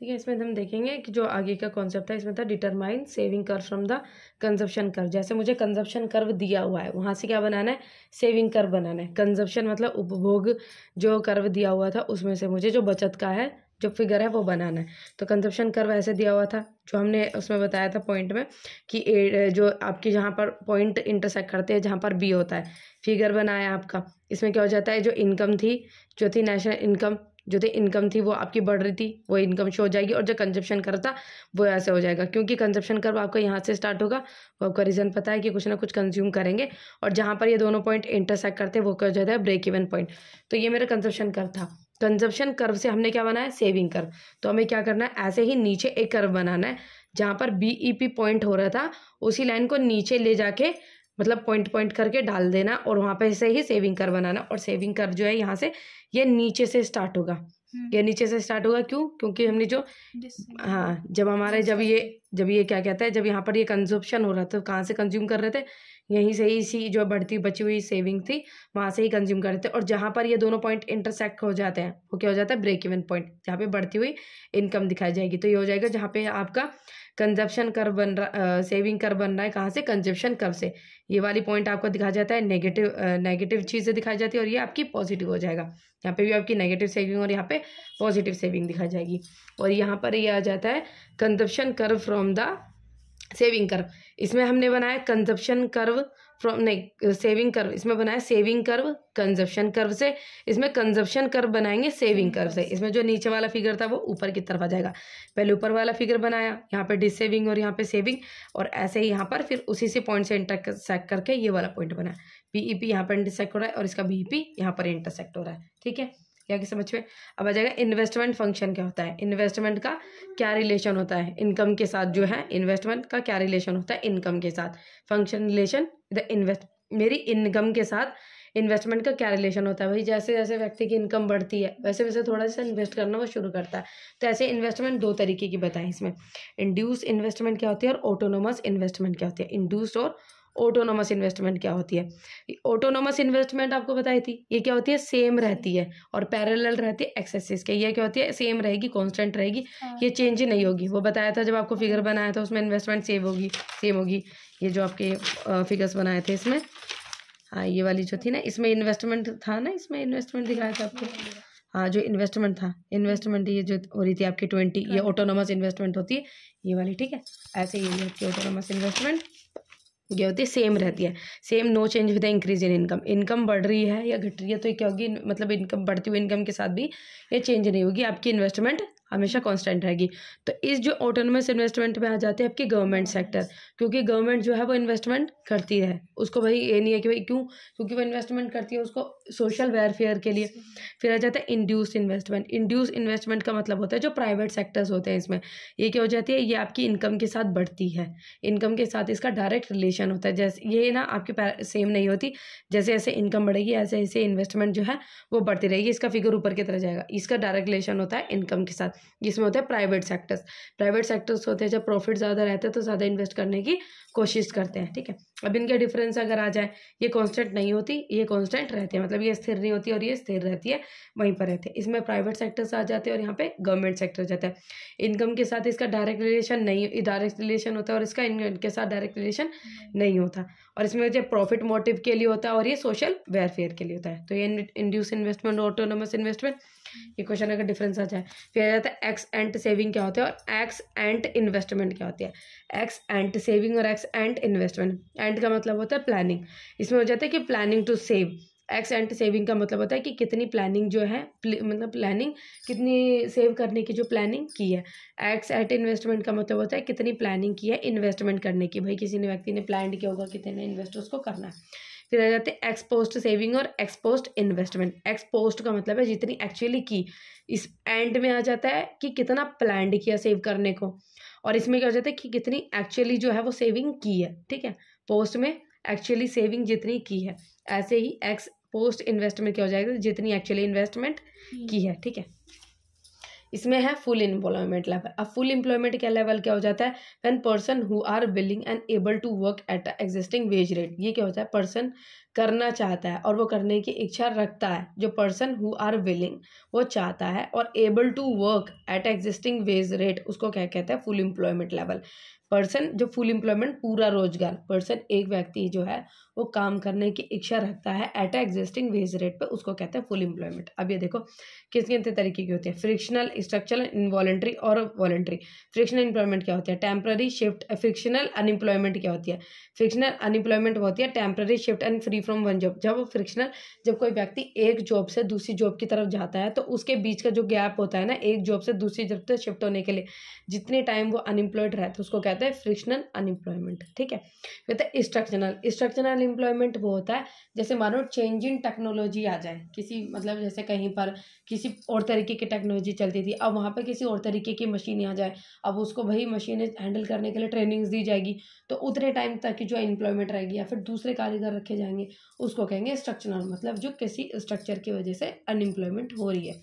ठीक है इसमें हम देखेंगे कि जो आगे का कॉन्सेप्ट था इसमें था determine saving curve from the consumption curve जैसे मुझे कंजप्शन कर्व दिया हुआ है वहाँ से क्या बनाना है सेविंग कर्व बनाना है कंजप्शन मतलब उपभोग जो कर्व दिया हुआ था उसमें से मुझे जो बचत का है जो फिगर है वो बनाना है तो कंजप्शन कर्व ऐसे दिया हुआ था जो हमने उसमें बताया था पॉइंट में कि ए, जो आपकी जहाँ पर पॉइंट इंटरसेक्ट करते हैं जहाँ पर बी होता है फिगर बनाया आपका इसमें क्या हो जाता है जो इनकम थी जो थी नेशनल इनकम जो थे इनकम थी वो आपकी बढ़ रही थी वो इनकम शो हो जाएगी और जो कंजप्शन कर था वो ऐसे हो जाएगा क्योंकि कंजप्शन कर्व आपका यहाँ से स्टार्ट होगा वो आपका रीज़न पता है कि कुछ ना कुछ कंज्यूम करेंगे और जहाँ पर ये दोनों पॉइंट इंटरसेक्ट करते हैं वो क्या जाता है ब्रेक इवन पॉइंट तो ये मेरा कंजप्शन कर था कंजप्शन कर्व से हमने क्या बनाया सेविंग कर्व तो हमें क्या करना है ऐसे ही नीचे एक कर्व बनाना है जहाँ पर बीईपी पॉइंट e हो रहा था उसी लाइन को नीचे ले जाके मतलब पॉइंट पॉइंट करके डाल देना और वहाँ पे से ही सेविंग कर बनाना और सेविंग कर जो है यहाँ से ये नीचे से स्टार्ट होगा हम्म। ये नीचे से स्टार्ट होगा क्यों क्योंकि हमने जो हाँ जब हमारे जब ये जब ये क्या कहता है जब यहाँ पर ये कंजप्शन हो रहा था तो कहाँ से कंज्यूम कर रहे थे यहीं से ही इसी जो बढ़ती बची हुई सेविंग थी वहाँ से ही कंज्यूम कर रहे थे और जहाँ पर ये दोनों पॉइंट इंटरसेक्ट हो जाते हैं वो क्या हो जाता है ब्रेक इवन पॉइंट जहाँ पे बढ़ती हुई इनकम दिखाई जाएगी तो ये हो जाएगा जहाँ पे आपका कंजप्शन कर बन रहा सेविंग कर बन रहा है कहाँ से कंजप्शन कर से ये वाली पॉइंट आपको दिखा जाता है नेगेटिव नेगेटिव चीज़ें दिखाई जाती है और ये आपकी पॉजिटिव हो जाएगा यहाँ पे भी आपकी नेगेटिव सेविंग और यहाँ पे पॉजिटिव सेविंग दिखाई जाएगी और यहाँ पर ये यह आ जाता है कंजप्शन कर फ्रॉम द सेविंग कर्व इसमें हमने बनाया कंजप्शन कर्व फ्रॉम नहीं सेविंग कर्व इसमें बनाया सेविंग कर्व कंजप्शन कर्व से इसमें कंजप्शन कर्व बनाएंगे सेविंग कर्व से इसमें जो नीचे वाला फिगर था वो ऊपर की तरफ आ जाएगा पहले ऊपर वाला फिगर बनाया यहाँ पे डिस सेविंग और यहाँ पे सेविंग और ऐसे ही यहाँ पर फिर उसी से पॉइंट से इंटरसेक्ट करके ये वाला पॉइंट बनाया बीई पी e यहाँ पर इंटरसेक्ट हो रहा है और इसका बीई पी e यहाँ पर इंटरसेक्ट हो रहा है ठीक है या कि समझ में अब आ जाएगा इन्वेस्टमेंट फंक्शन क्या होता है इन्वेस्टमेंट का क्या रिलेशन होता है इनकम के साथ जो है इन्वेस्टमेंट का क्या रिलेशन होता है इनकम के साथ फंक्शन रिलेशन द इन्वेस्ट मेरी इनकम के साथ इन्वेस्टमेंट का क्या रिलेशन होता है भाई जैसे जैसे व्यक्ति की इनकम बढ़ती है वैसे वैसे थोड़ा सा इन्वेस्ट करना वो शुरू करता है तो ऐसे इन्वेस्टमेंट दो तरीके की बताएं इसमें इंड्यूस इन्वेस्टमेंट क्या होती है और ऑटोनोमस इन्वेस्टमेंट क्या होती है इंड्यूस्ड और ऑटोनोमस इन्वेस्टमेंट क्या होती है ऑटोनोमस इन्वेस्टमेंट आपको बताई थी ये क्या होती है सेम रहती है और पैरेलल रहती है एक्सेसिस के ये क्या होती है सेम रहेगी कॉन्स्टेंट रहेगी हाँ। ये चेंज नहीं होगी वो बताया था जब आपको फिगर बनाया था उसमें इन्वेस्टमेंट सेम होगी सेम होगी ये जो आपके फिगर्स बनाए थे इसमें हाँ ये वाली जो थी ना इसमें इन्वेस्टमेंट था ना इसमें इन्वेस्टमेंट दिखाया था आपको हाँ जो इन्वेस्टमेंट था इन्वेस्टमेंट ये जो हो रही थी आपकी ट्वेंटी ये ऑटोनोमस हाँ। इन्वेस्टमेंट होती है ये वाली ठीक है ऐसे ही होती है ऑटोनोमस इन्वेस्टमेंट क्या होती है सेम रहती है same no change with increase in income income बढ़ रही है या घट रही है तो क्या होगी मतलब इनकम बढ़ती हुई इनकम के साथ भी ये चेंज नहीं होगी आपकी इन्वेस्टमेंट हमेशा कांस्टेंट रहेगी तो इस जो ऑटोनमस इन्वेस्टमेंट में आ जाते हैं आपकी गवर्नमेंट सेक्टर क्योंकि गवर्नमेंट जो है वो इन्वेस्टमेंट करती है उसको भाई ये नहीं है कि भाई क्यों क्योंकि वो इन्वेस्टमेंट करती है उसको सोशल वेलफेयर के लिए फिर आ जाता है इंड्यूस इन्वेस्टमेंट इंड्यूस इन्वेस्टमेंट का मतलब होता है जो प्राइवेट सेक्टर्स होते हैं इसमें ये क्या हो जाती है ये आपकी इनकम के साथ बढ़ती है इनकम के साथ इसका डायरेक्ट रिलेशन होता है जैसे ये ना आपके सेम नहीं होती जैसे ऐसे इनकम बढ़ेगी ऐसे ऐसे इन्वेस्टमेंट जो है वो बढ़ती रहेगी इसका फिगर ऊपर की तरह जाएगा इसका डायरेक्ट रिलेशन होता है इनकम के साथ जिसमें होते हैं प्राइवेट सेक्टर्स प्राइवेट सेक्टर्स होते हैं जब प्रॉफिट ज़्यादा रहते हैं तो ज़्यादा इन्वेस्ट करने की कोशिश करते हैं ठीक है अब इनके डिफरेंस अगर आ जाए ये कांस्टेंट नहीं होती ये कांस्टेंट रहती है मतलब ये स्थिर नहीं होती और ये स्थिर रहती है वहीं पर रहती है इसमें प्राइवेट सेक्टर्स से आ जाते हैं और यहाँ पे गवर्नमेंट सेक्टर जाता है इनकम के साथ इसका डायरेक्ट रिलेशन नहीं डायरेक्ट रिलेशन होता है और इसका इनके साथ डायरेक्ट रिलेशन नहीं होता और इसमें जो प्रॉफिट मोटिव के लिए होता है और ये सोशल वेलफेयर के लिए होता है तो ये इंड्यूस इन्वेस्टमेंट ऑटोनोमस इन्वेस्टमेंट ये क्वेश्चन अगर डिफरेंस आ जाए फिर आ जाता है एक्स एंड सेविंग क्या होता है और एक्स एंड इन्वेस्टमेंट क्या होती है एक्स एंड सेविंग और एक्स एंड इन्वेस्टमेंट एंड का मतलब होता है प्लानिंग इसमें हो जाता है कि planning to save ex ante saving का मतलब होता है कि कितनी प्लानिंग जो है मतलब प्लानिंग कितनी सेव करने की जो प्लानिंग की है एक्स एट इन्वेस्टमेंट का मतलब होता है कितनी प्लानिंग की है इन्वेस्टमेंट करने की भाई किसी ने व्यक्ति ने प्लान किया होगा कितने इन्वेस्टर्स को करना है फिर आ जाते हैं एक्सपोस्ट सेविंग और एक्सपोस्ट इन्वेस्टमेंट एक्सपोस्ट का मतलब है जितनी एक्चुअली की इस एंड में आ जाता है कि कितना प्लान किया सेव करने को और इसमें क्या हो जाता है कि कितनी एक्चुअली जो है वो सेविंग की है ठीक है पोस्ट में एक्चुअली सेविंग जितनी की है ऐसे ही एक्स पोस्ट इन्वेस्टमेंट क्या हो जाएगा जितनी एक्चुअली हम्म। इन्वेस्टमेंट की है ठीक है इसमें है फुल इम्प्लॉयमेंट लेवल अब फुल इम्प्लॉयमेंट क्या लेवल क्या हो जाता है when person who are willing and able to work at existing wage rate ये क्या होता है पर्सन करना चाहता है और वो करने की इच्छा रखता है जो पर्सन हु आर विलिंग वो चाहता है और able to work at existing wage rate उसको क्या कहते हैं फुल एम्प्लॉयमेंट लेवल पर्सन जो फुल एम्प्लॉयमेंट पूरा रोजगार पर्सन एक व्यक्ति जो है वो काम करने की इच्छा रखता है एट एग्जिस्टिंग वेज रेट पे उसको कहते हैं फुल एम्प्लॉयमेंट अब ये देखो किस कितने तरीके की होती है फ्रिक्शनल स्ट्रक्चरल इनवॉलेंट्री और वॉलेंट्री फ्रिक्शनल एम्प्लॉयमेंट क्या होती है टेम्प्ररी शिफ्ट फ्रिक्शनल अनएम्प्लॉयमेंट क्या होती है फ्रिक्शनल अनएम्प्लॉयमेंट होती है temporary shift and free from one job जब फ्रिक्शनल जब कोई व्यक्ति एक जॉब से दूसरी जॉब की तरफ जाता है तो उसके बीच का जो गैप होता है ना एक जॉब से दूसरी जॉब तक शिफ्ट होने के लिए जितने टाइम वो अनएम्प्लॉयड रहता है उसको कहते हैं फ्रिक्शनल अनएम्प्लॉयमेंट ठीक है कहते हैं स्ट्रक्चरल स्ट्रक्चरल एम्प्लॉयमेंट वो होता है जैसे मानो चेंज इन टेक्नोलॉजी आ जाए किसी मतलब जैसे कहीं पर किसी और तरीके की टेक्नोलॉजी चलती थी अब वहाँ पर किसी और तरीके की मशीन आ जाए अब उसको वही मशीनें हैंडल करने के लिए ट्रेनिंग्स दी जाएगी तो उतने टाइम तक की जो एम्प्लॉयमेंट रहेगी या फिर दूसरे कारीगर रखे जाएंगे उसको कहेंगे स्ट्रक्चरल मतलब जो किसी स्ट्रक्चर की वजह से अनएम्प्लॉयमेंट हो रही है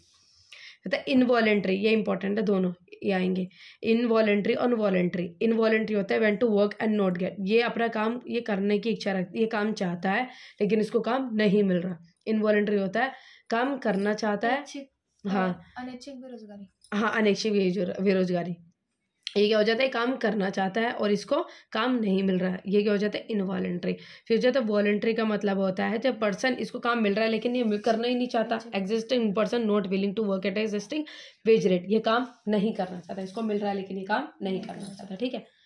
कहते हैं इनवॉलेंट्री ये इंपॉर्टेंट है दोनों ये आएंगे इनवॉलेंट्री और वॉलेंट्री इनवॉलेंट्री होता है want to work and not get ये अपना काम ये करने की इच्छा रखती ये काम चाहता है लेकिन इसको काम नहीं मिल रहा इनवॉलेंट्री होता है काम करना चाहता है हाँ अनैच्छिक बेरोजगारी हाँ अनैच्छिक बेरोजगारी ये क्या हो जाता है काम करना चाहता है और इसको काम नहीं मिल रहा है ये क्या हो जाता है इनवॉलेंट्री फिर जो है वॉलेंट्री का मतलब होता है जब पर्सन इसको काम मिल रहा है लेकिन ये करना ही नहीं चाहता existing person not willing to work at existing wage rate ये काम नहीं करना चाहता इसको मिल रहा है लेकिन ये काम नहीं करना चाहता ठीक है